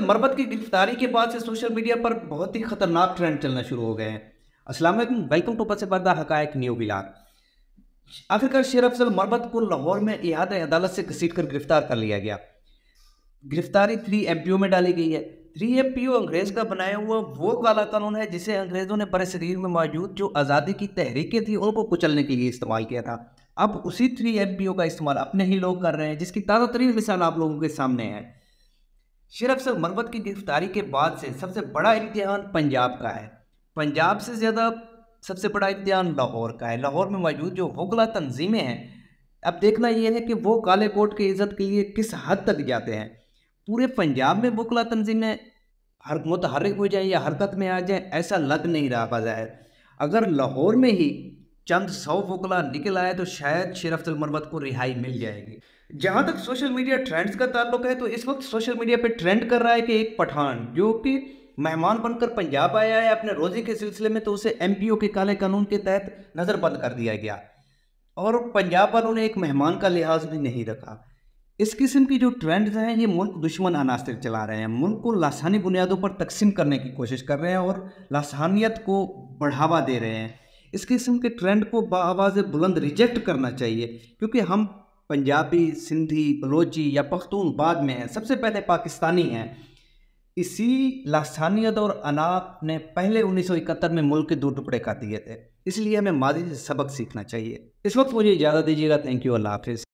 मरबत की गिरफ्तारी के बाद से सोशल मीडिया पर बहुत ही खतरनाक ट्रेंड चलना शुरू हो गए हैं असल वेलकम टू पसे पर्दा हकायक न्यू बिलाग आखिरकार शेर अफजल मरबत को लाहौर में इहाद अदालत से घसीट कर गिरफ्तार कर लिया गया गिरफ्तारी थ्री एम में डाली गई है थ्री एम अंग्रेज का बनाया हुआ वो काला कानून है जिसे अंग्रेज़ों ने बड़े शरीर में मौजूद जो आज़ादी की तहरीकें थी उनको कुचलने के लिए इस्तेमाल किया था अब उसी थ्री एम का इस्तेमाल अपने ही लोग कर रहे हैं जिसकी ताज़ा तरीन मिसाल आप लोगों के सामने है शेर अफसर मरवत की गिरफ्तारी के बाद से सबसे बड़ा इम्तहान पंजाब का है पंजाब से ज़्यादा सबसे बड़ा इम्तहान लाहौर का है लाहौर में मौजूद जो होगला तंजीमें हैं अब देखना यह है कि वो काले कोट की इज़्ज़त के लिए किस हद तक जाते हैं पूरे पंजाब में वकला तंजीमें हर मुतहरक हो जाएँ या हरकत में आ जाएँ ऐसा लग नहीं रहा बाज़ाहिर अगर लाहौर में ही चंद सौ वोकला निकल आए तो शायद शेर अफ्जल मरमत को रिहाई मिल जाएगी जहाँ तक सोशल मीडिया ट्रेंड्स का ताल्लुक है तो इस वक्त सोशल मीडिया पे ट्रेंड कर रहा है कि एक पठान जो कि मेहमान बनकर पंजाब आया है अपने रोजे के सिलसिले में तो उसे एम के काले कानून के तहत नज़रबंद कर दिया गया और पंजाब वालों ने एक मेहमान का लिहाज भी नहीं रखा इस किस्म की जो ट्रेंड्स हैं ये मुल्क दुश्मन अनासर चला रहे हैं मुल्क को लासानी बुनियादों पर तकसीम करने की कोशिश कर रहे हैं और लासानियत को बढ़ावा दे रहे हैं इस किस्म के ट्रेंड को आवाज़ बुलंद रिजेक्ट करना चाहिए क्योंकि हम पंजाबी सिंधी बलोची या पख्तून बाद में हैं सबसे पहले पाकिस्तानी हैं इसी लासानियत और अनाप ने पहले 1971 में मुल्क के दो टुकड़े कर दिए थे इसलिए हमें माजी से सबक सीखना चाहिए इस वक्त मुझे इजाज़त दीजिएगा थैंक यू अल्लाह हाफिज़